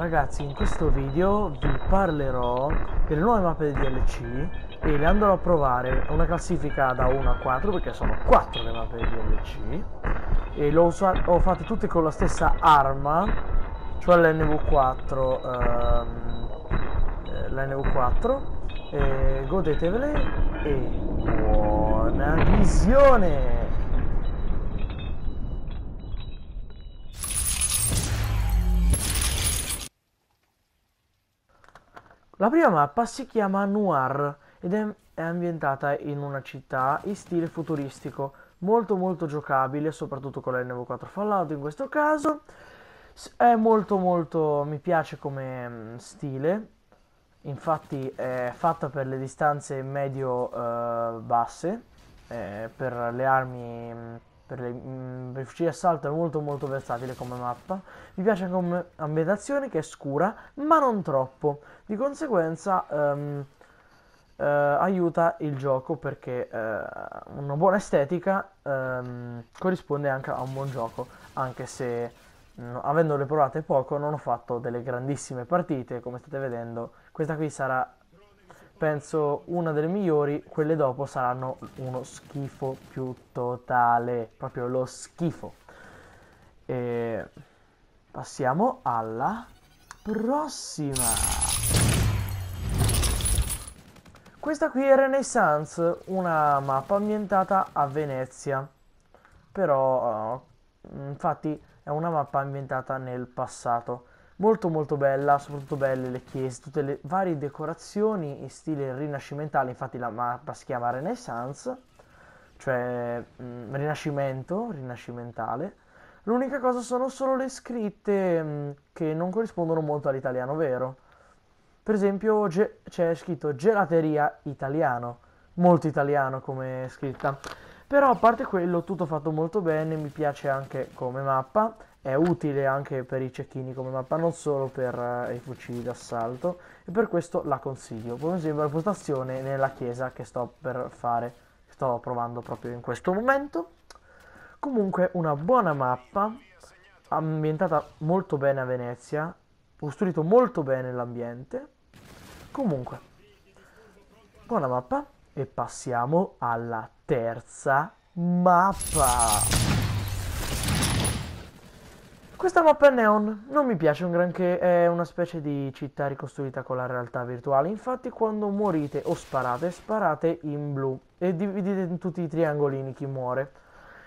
Ragazzi in questo video vi parlerò delle nuove mappe di DLC e le andrò a provare una classifica da 1 a 4 perché sono 4 le mappe di DLC e le ho fatte tutte con la stessa arma cioè l'NV4 ehm, eh, l'NV4 godetevele e buona visione La prima mappa si chiama Noir ed è ambientata in una città in stile futuristico, molto molto giocabile, soprattutto con la nv 4 Fallout in questo caso. È molto molto, mi piace come mm, stile, infatti è fatta per le distanze medio-basse, eh, eh, per le armi mm, per le, mh, mm, per fucile assalto è molto molto versatile come mappa. Mi piace come ambientazione che è scura, ma non troppo. Di conseguenza um, uh, aiuta il gioco perché uh, una buona estetica um, corrisponde anche a un buon gioco, anche se mh, mm, avendole provate poco non ho fatto delle grandissime partite, come state vedendo. Questa qui sarà penso una delle migliori, quelle dopo saranno uno schifo più totale, proprio lo schifo. E passiamo alla prossima. Questa qui è Renaissance, una mappa ambientata a Venezia. Però, uh, infatti, è una mappa ambientata nel passato molto molto bella, soprattutto belle le chiese, tutte le varie decorazioni in stile rinascimentale, infatti la mappa si chiama Renaissance, cioè mh, mm, rinascimento, rinascimentale. L'unica cosa sono solo le scritte mh, mm, che non corrispondono molto all'italiano vero. Per esempio ge- c'è scritto gelateria italiano, molto italiano come scritta. Però a parte quello tutto fatto molto bene, mi piace anche come mappa è utile anche per i cecchini come mappa, non solo per eh, i fucili d'assalto, e per questo la consiglio. Come esempio la postazione nella chiesa che sto per fare, sto provando proprio in questo momento. Comunque una buona mappa, ambientata molto bene a Venezia, costruito molto bene l'ambiente. Comunque, buona mappa e passiamo alla terza mappa. Questa mappa è neon, non mi piace un granché, è una specie di città ricostruita con la realtà virtuale, infatti quando morite o sparate, sparate in blu e dividete in tutti i triangolini chi muore.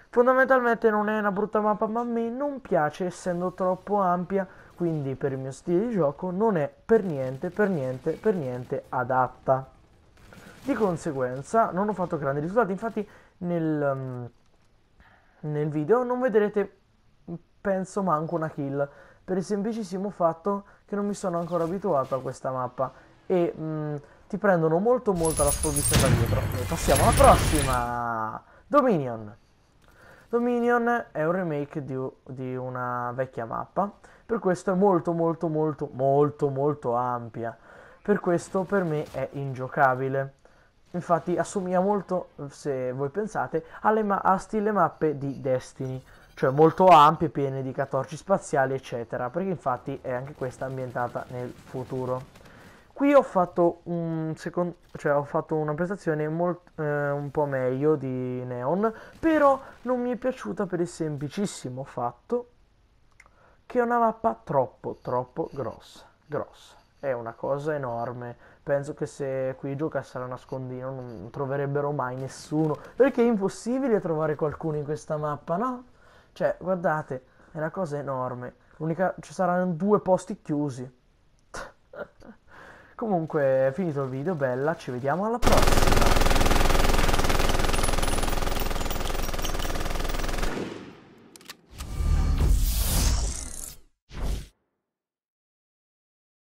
Fondamentalmente non è una brutta mappa ma a me non piace essendo troppo ampia, quindi per il mio stile di gioco non è per niente, per niente, per niente adatta. Di conseguenza non ho fatto grandi risultati, infatti nel, mm, nel video non vedrete penso manco una kill, per il semplicissimo fatto che non mi sono ancora abituato a questa mappa e mh, mm, ti prendono molto molto la sprovvista da dietro. E passiamo alla prossima! Dominion. Dominion è un remake di, di una vecchia mappa, per questo è molto molto molto molto molto ampia, per questo per me è ingiocabile. Infatti assomiglia molto, se voi pensate, alle ma a stile mappe di Destiny cioè molto ampie, piene di catorci spaziali, eccetera, perché infatti è anche questa ambientata nel futuro. Qui ho fatto, un secondo, cioè ho fatto una prestazione molt, eh, un po' meglio di Neon, però non mi è piaciuta per il semplicissimo fatto che è una mappa troppo, troppo grossa. grossa. È una cosa enorme. Penso che se qui giocassero a nascondino non troverebbero mai nessuno, perché è impossibile trovare qualcuno in questa mappa, no? Cioè, guardate, è una cosa enorme. L'unica... Ci saranno due posti chiusi. Comunque, è finito il video, bella, ci vediamo alla prossima.